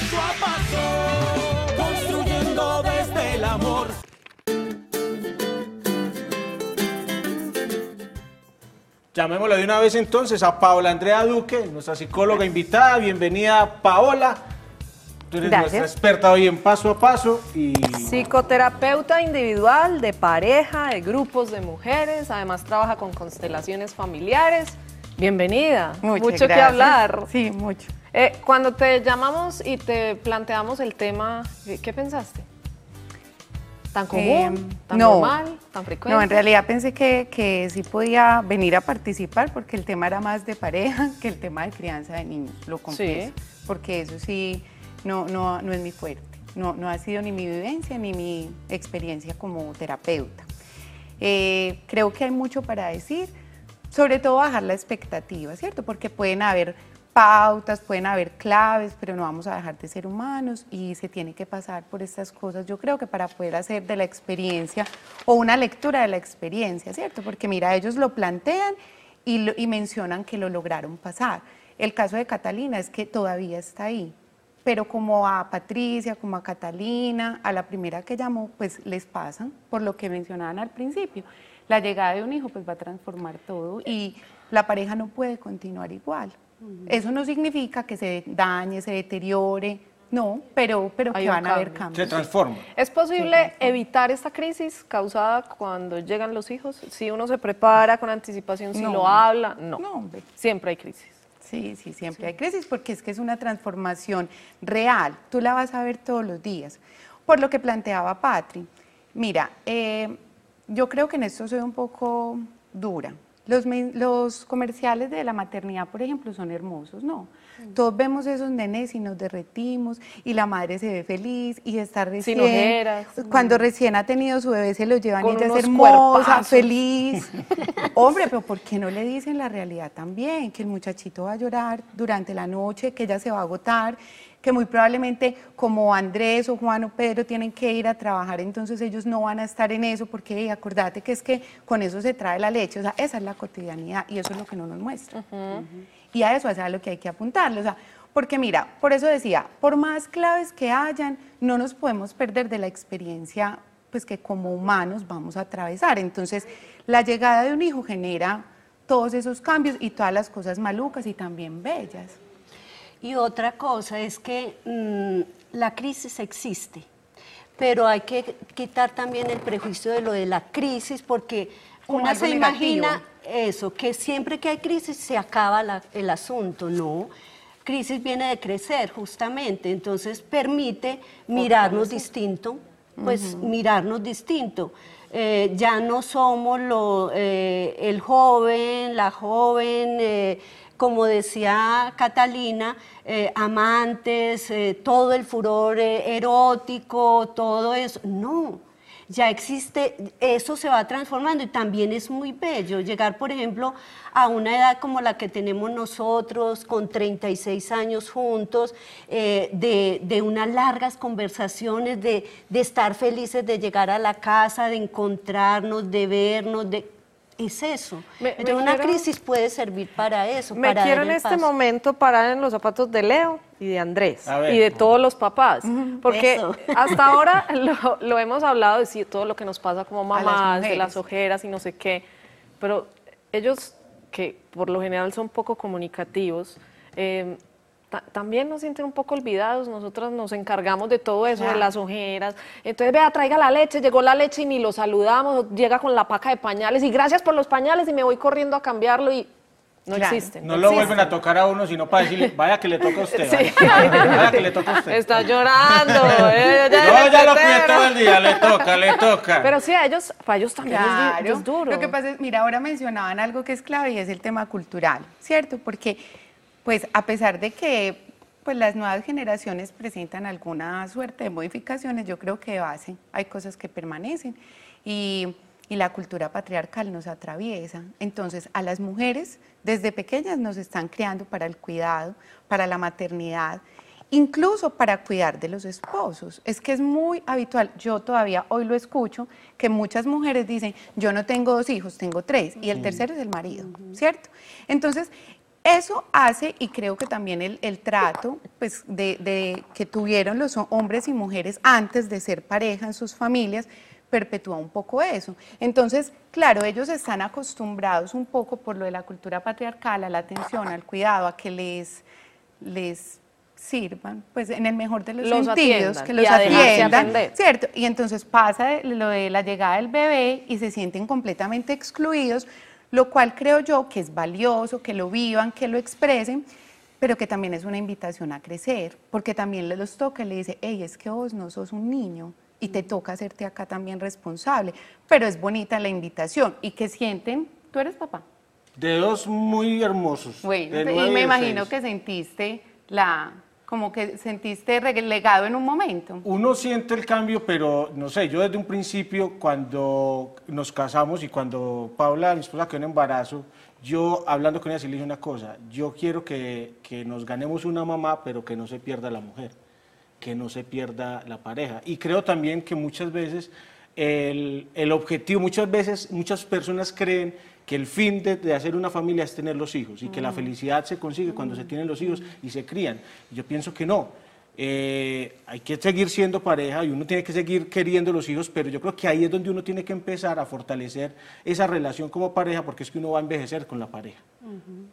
paso a paso, construyendo desde el amor. Llamémosla de una vez entonces a Paola Andrea Duque, nuestra psicóloga invitada. Bienvenida, Paola. Tú eres nuestra experta hoy en paso a paso y... Psicoterapeuta individual, de pareja, de grupos de mujeres, además trabaja con constelaciones familiares. Bienvenida. mucho que hablar. Sí, mucho. Eh, cuando te llamamos y te planteamos el tema, ¿qué pensaste? ¿Tan común? ¿Tan normal? ¿Tan frecuente? No, en realidad pensé que, que, sí podía venir a participar porque el tema era más de pareja que el tema de crianza de niños, lo confieso. Porque eso sí no, no, no es mi fuerte, no, no ha sido ni mi vivencia ni mi experiencia como terapeuta. Eh, creo que hay mucho para decir, sobre todo bajar la expectativa, ¿cierto? Porque pueden haber pautas, pueden haber claves, pero no vamos a dejar de ser humanos y se tiene que pasar por estas cosas, yo creo que para poder hacer de la experiencia o una lectura de la experiencia, ¿cierto? Porque mira, ellos lo plantean y, y mencionan que lo lograron pasar. El caso de Catalina es que todavía está ahí, pero como a Patricia, como a Catalina, a la primera que llamó, pues les pasan por lo que mencionaban al principio. La llegada de un hijo pues va a transformar todo y la pareja no puede continuar igual. Eso no significa que se dañe, se deteriore, no, pero, pero que van a haber cambios. Se transforma. ¿Es posible evitar esta crisis causada cuando llegan los hijos? Si uno se prepara con anticipación, si lo habla, no. no siempre hay crisis. Sí, sí, siempre hay crisis porque es que es una transformación real. Tú la vas a ver todos los días. Por lo que planteaba Patri, mira, eh, yo creo que en esto soy un poco dura, los, los, comerciales de la maternidad, por ejemplo, son hermosos, ¿no? Mm. Todos vemos esos nenes y nos derretimos y la madre se ve feliz y está recién... Eh, cuando mm. recién ha tenido su bebé se lo llevan ella es hermosa, feliz. Hombre, pero ¿por qué no le dicen la realidad también? Que el muchachito va a llorar durante la noche, que ella se va a agotar, que muy probablemente como Andrés o Juan o Pedro tienen que ir a trabajar, entonces ellos no van a estar en eso, porque acordate que es que con eso se trae la leche, o sea, esa es la cotidianidad y eso es lo que no nos muestra. Y a eso es a lo que hay que apuntarle, o sea, porque mira, por eso decía, por más claves que hayan, no nos podemos perder de la experiencia pues que como humanos vamos a atravesar. Entonces, la llegada de un hijo genera todos esos cambios y todas las cosas malucas y también bellas. Y otra cosa es que mm, la crisis existe, pero hay que quitar también el prejuicio de lo de la crisis porque uno se imagina eso, que siempre que hay crisis se acaba el asunto, ¿no? Crisis viene de crecer justamente, entonces permite mirarnos distinto, pues mirarnos distinto. Eh, ya no somos lo, eh, el joven, la joven, eh, como decía Catalina, eh, amantes, eh, todo el furor eh, erótico, todo eso. No, ya existe, eso se va transformando y también es muy bello llegar, por ejemplo, a una edad como la que tenemos nosotros, con 36 años juntos, de, unas largas conversaciones, de, de, estar felices, de llegar a la casa, de encontrarnos, de vernos, de es eso. una crisis puede servir para eso. Me quiero en este momento parar en los zapatos de Leo y de Andrés y de todos los papás, porque hasta ahora lo, hemos hablado de todo lo que nos pasa como mamás, de las ojeras y no sé qué, pero ellos que por lo general son poco comunicativos, eh, también nos sienten un poco olvidados, Nosotros nos encargamos de todo eso, de las ojeras, entonces vea, traiga la leche, llegó la leche y ni lo saludamos, llega con la paca de pañales y gracias por los pañales y me voy corriendo a cambiarlo y no existe No, lo vuelven a tocar a uno, sino para decirle, vaya que le toca a usted. Vaya, que le toca a usted. Está llorando. Eh, Yo ya lo cuido todo el día, le toca, le toca. Pero sí, a ellos, fallos también es duro. Lo que pasa es, mira, ahora mencionaban algo que es clave y es el tema cultural, ¿cierto? Porque pues a pesar de que pues las nuevas generaciones presentan alguna suerte de modificaciones, yo creo que base hay cosas que permanecen y, y la cultura patriarcal nos atraviesa. Entonces, a las mujeres desde pequeñas nos están creando para el cuidado, para la maternidad, incluso para cuidar de los esposos. Es que es muy habitual, yo todavía hoy lo escucho, que muchas mujeres dicen, yo no tengo dos hijos, tengo tres, y el tercero es el marido, ¿cierto? Entonces, eso hace, y creo que también el, trato pues, de, que tuvieron los hombres y mujeres antes de ser pareja en sus familias, perpetúa un poco eso. Entonces, claro, ellos están acostumbrados un poco por lo de la cultura patriarcal, a la atención, al cuidado, a que les, les sirvan, pues en el mejor de los, sentidos, que los atiendan, ¿cierto? Y entonces pasa lo de la llegada del bebé y se sienten completamente excluidos lo cual creo yo que es valioso, que lo vivan, que lo expresen, pero que también es una invitación a crecer, porque también le los toca y le dice, hey, es que vos no sos un niño y te toca hacerte acá también responsable, pero es bonita la invitación y que sienten, tú eres papá. De dos muy hermosos. y me imagino que sentiste la como que sentiste relegado en un momento. Uno siente el cambio, pero no sé, yo desde un principio cuando nos casamos y cuando Paula, mi esposa, quedó en embarazo, yo hablando con ella sí le dije una cosa, yo quiero que, nos ganemos una mamá, pero que no se pierda la mujer, que no se pierda la pareja. Y creo también que muchas veces el, el objetivo, muchas veces muchas personas creen que el fin de, hacer una familia es tener los hijos y que la mm. felicidad se consigue cuando se tienen los hijos y se crían. Yo pienso que no. Eh, hay que seguir siendo pareja y uno tiene que seguir queriendo los hijos, pero yo creo que ahí es donde uno tiene que empezar a fortalecer esa relación como pareja, porque es que uno va a envejecer con la pareja,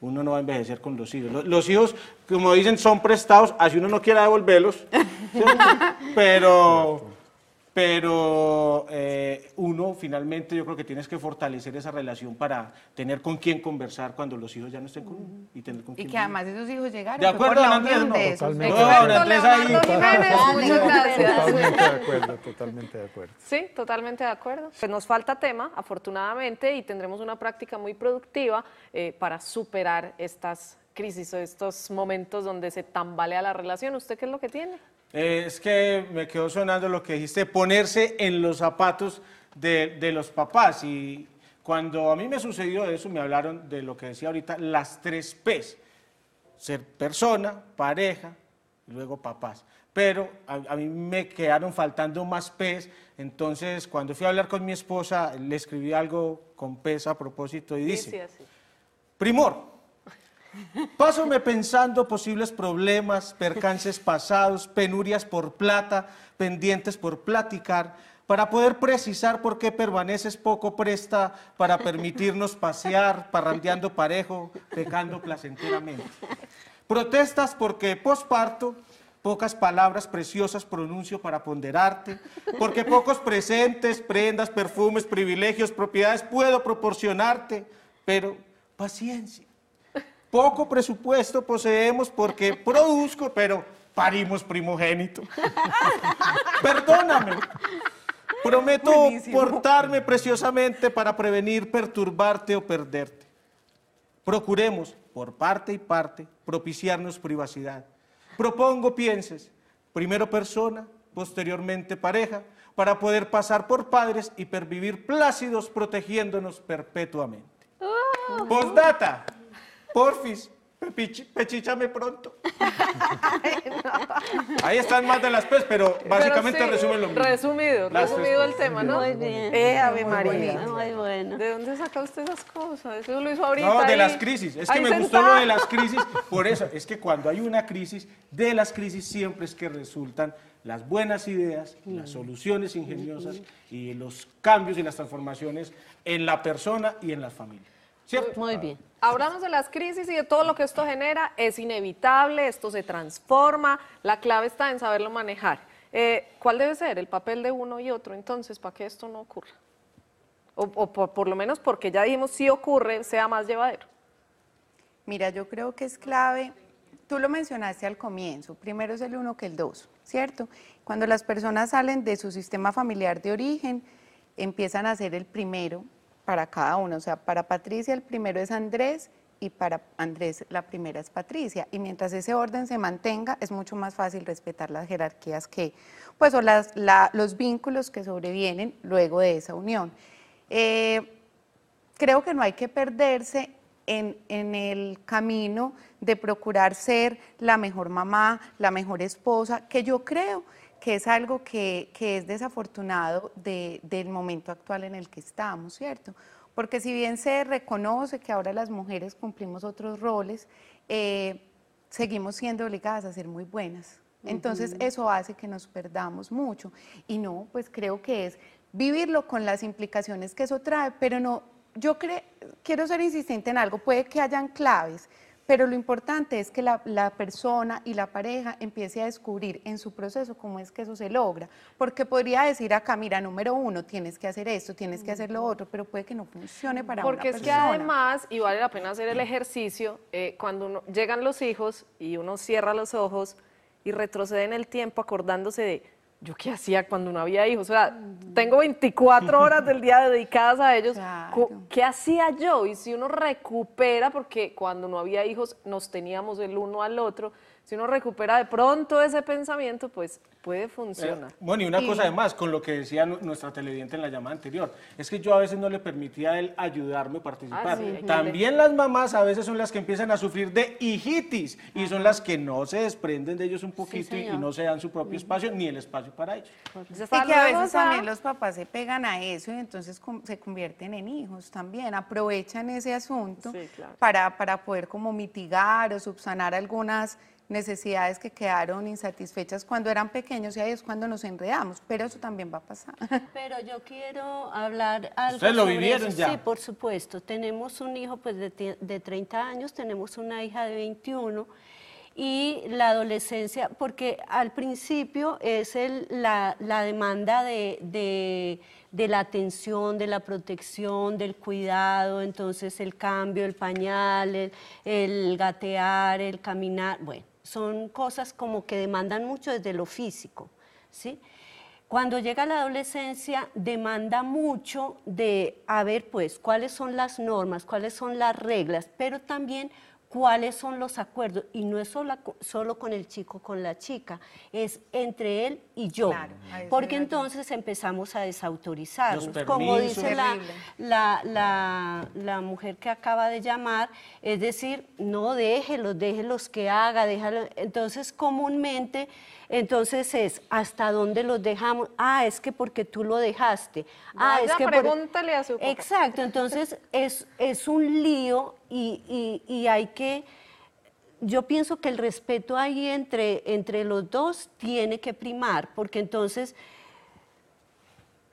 uno no va a envejecer con los hijos. Los, los, hijos, como dicen, son prestados, así uno no quiera devolverlos, pero pero eh, uno finalmente yo creo que tienes que fortalecer esa relación para tener con quién conversar cuando los hijos ya no estén con uno y tener con quién. Y que además esos hijos llegaron. De acuerdo, no, Totalmente. de acuerdo, totalmente de acuerdo. Sí, totalmente de acuerdo. Pues nos falta tema, afortunadamente, y tendremos una práctica muy productiva eh, para superar estas crisis o estos momentos donde se tambalea la relación. ¿Usted qué es lo que tiene? Eh, es que me quedó sonando lo que dijiste, ponerse en los zapatos de, los papás. Y cuando a mí me sucedió eso, me hablaron de lo que decía ahorita, las tres P's. Ser persona, pareja luego papás. Pero a, mí me quedaron faltando más P's. Entonces, cuando fui a hablar con mi esposa, le escribí algo con P's a propósito y dice, primor, Pásame pensando posibles problemas, percances pasados, penurias por plata, pendientes por platicar, para poder precisar por qué permaneces poco presta para permitirnos pasear, parrandeando parejo, pecando placenteramente. Protestas porque posparto pocas palabras preciosas pronuncio para ponderarte, porque pocos presentes, prendas, perfumes, privilegios, propiedades puedo proporcionarte, pero paciencia poco presupuesto poseemos porque produzco, pero parimos primogénito. Perdóname. Prometo portarme preciosamente para prevenir perturbarte o perderte. Procuremos, por parte y parte, propiciarnos privacidad. Propongo pienses, primero persona, posteriormente pareja, para poder pasar por padres y pervivir plácidos protegiéndonos perpetuamente. Ah. Porfis, pechichame pronto. Ahí están más de las pez, pero básicamente resumen lo mismo. Resumido, resumido el tema, ¿no? Muy bien. Eh, Ave muy María. Muy bueno. ¿De dónde saca usted esas cosas? Eso lo hizo ahorita. No, de las crisis. Es que me gustó lo de las crisis. Por eso, es que cuando hay una crisis, de las crisis siempre es que resultan las buenas ideas, mm. las soluciones ingeniosas mm, mm. y los cambios y las transformaciones en la persona y en las familias. Muy bien. Hablamos de las crisis y de todo lo que esto genera. Es inevitable, esto se transforma. La clave está en saberlo manejar. Eh, ¿Cuál debe ser el papel de uno y otro entonces para que esto no ocurra? O, por, lo menos porque ya dijimos, si ocurre, sea más llevadero. Mira, yo creo que es clave, tú lo mencionaste al comienzo, primero es el uno que el dos, ¿cierto? Cuando las personas salen de su sistema familiar de origen, empiezan a ser el primero para cada uno. O sea, para Patricia el primero es Andrés y para Andrés la primera es Patricia. Y mientras ese orden se mantenga, es mucho más fácil respetar las jerarquías que, pues, los vínculos que sobrevienen luego de esa unión. Eh, creo que no hay que perderse en, en, el camino de procurar ser la mejor mamá, la mejor esposa, que yo creo que es algo que, es desafortunado del momento actual en el que estamos, ¿cierto? Porque si bien se reconoce que ahora las mujeres cumplimos otros roles, eh, seguimos siendo obligadas a ser muy buenas. Entonces eso hace que nos perdamos mucho. Y no, pues creo que es vivirlo con las implicaciones que eso trae, pero no, yo quiero ser insistente en algo, puede que hayan claves, pero lo importante es que la, persona y la pareja empiece a descubrir en su proceso cómo es que eso se logra. Porque podría decir acá, mira, número uno, tienes que hacer esto, tienes que hacer lo otro, pero puede que no funcione para Porque una persona. Porque es que además, y vale la pena hacer el ejercicio, eh, cuando llegan los hijos y uno cierra los ojos y retrocede en el tiempo acordándose de ¿yo qué hacía cuando no había hijos? O sea, tengo 24 horas del día dedicadas a ellos. ¿Qué hacía yo? Y si uno recupera, porque cuando no había hijos nos teníamos el uno al otro, si uno recupera de pronto ese pensamiento, pues puede eh, funcionar. Bueno, y una cosa además, con lo que decía nuestra televidente en la llamada anterior, es que yo a veces no le permitía a él ayudarme a participar. Ah, también las mamás a veces son las que empiezan a sufrir de hijitis y son las que no se desprenden de ellos un poquito y, no se dan su propio espacio ni el espacio para ellos. Y que a veces también los papás se pegan a eso y entonces se convierten en hijos también, aprovechan ese asunto para, para poder como mitigar o subsanar algunas necesidades que quedaron insatisfechas cuando eran pequeños y ahí es cuando nos enredamos, pero eso también va a pasar. Pero yo quiero hablar algo lo vivieron Sí, por supuesto. Tenemos un hijo pues de, de 30 años, tenemos una hija de 21 y la adolescencia, porque al principio es el, la, la, demanda de, de, la atención, de la protección, del cuidado, entonces el cambio, el pañal, el gatear, el caminar, bueno son cosas como que demandan mucho desde lo físico, ¿sí? Cuando llega la adolescencia demanda mucho de, a ver, pues, cuáles son las normas, cuáles son las reglas, pero también cuáles son los acuerdos. Y no es solo, solo con el chico, con la chica, es entre él y yo. porque entonces empezamos a desautorizarnos. Como dice la, la, la, la, mujer que acaba de llamar, es decir, no déjelos, déjelos que haga, déjalo. Entonces comúnmente entonces es, ¿hasta dónde los dejamos? Ah, es que porque tú lo dejaste. Ah, es que pregúntale a su Exacto, entonces es, es un lío y, y, hay que... Yo pienso que el respeto ahí entre, entre los dos tiene que primar, porque entonces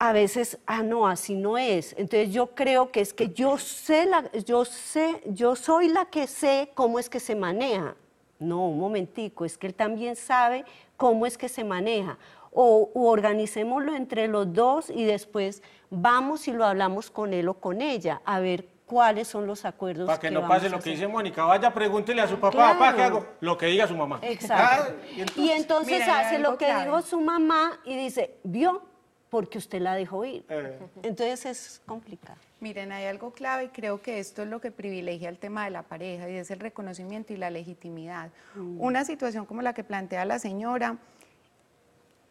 a veces, ah, no, así no es. Entonces yo creo que es que yo sé, la, yo sé, yo soy la que sé cómo es que se maneja. No, un momentico, es que él también sabe cómo es que se maneja. O, organicémoslo entre los dos y después vamos y lo hablamos con él o con ella, a ver cuáles son los acuerdos. Para que, no pase lo que dice Mónica, vaya, pregúntele a su papá, papá, ¿qué hago? Lo que diga su mamá. Exacto. Ah, y entonces, hace lo que dijo su mamá y dice, vio, porque usted la dejó ir. Eh. Entonces es complicado. Miren, hay algo clave y creo que esto es lo que privilegia el tema de la pareja y es el reconocimiento y la legitimidad. Mm. Una situación como la que plantea la señora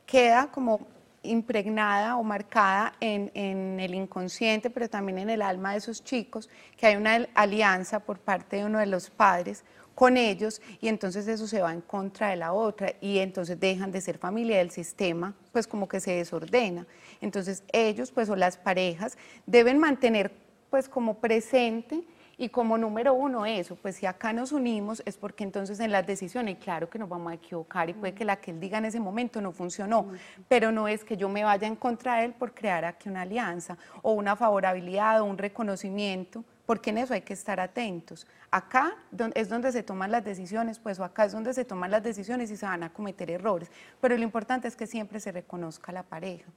queda como impregnada o marcada en, en, el inconsciente, pero también en el alma de esos chicos, que hay una alianza por parte de uno de los padres con ellos y entonces eso se va en contra de la otra y entonces dejan de ser familia del sistema, pues como que se desordena. Entonces ellos, pues o las parejas, deben mantener pues como presente y como número uno eso, pues si acá nos unimos es porque entonces en las decisiones, claro que nos vamos a equivocar y puede que la que él diga en ese momento no funcionó, pero no es que yo me vaya en contra de él por crear aquí una alianza o una favorabilidad o un reconocimiento porque en eso hay que estar atentos. Acá es donde se toman las decisiones, pues o acá es donde se toman las decisiones y se van a cometer errores, pero lo importante es que siempre se reconozca la pareja.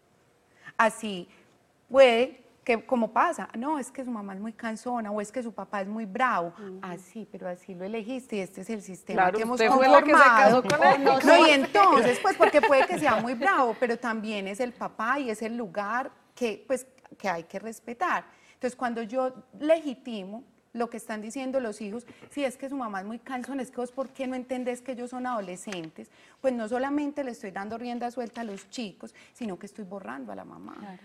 Así puede que como pasa, no, es que su mamá es muy cansona o es que su papá es muy bravo. Así, pero así lo elegiste y este es el sistema que hemos conformado. No, no, y entonces, pues porque puede que sea muy bravo, pero también es el papá y es el lugar que pues que hay que respetar. Entonces, cuando yo legitimo lo que están diciendo los hijos, si es que su mamá es muy cansona, es que vos por qué no entendés que ellos son adolescentes, pues no solamente le estoy dando rienda suelta a los chicos, sino que estoy borrando a la mamá.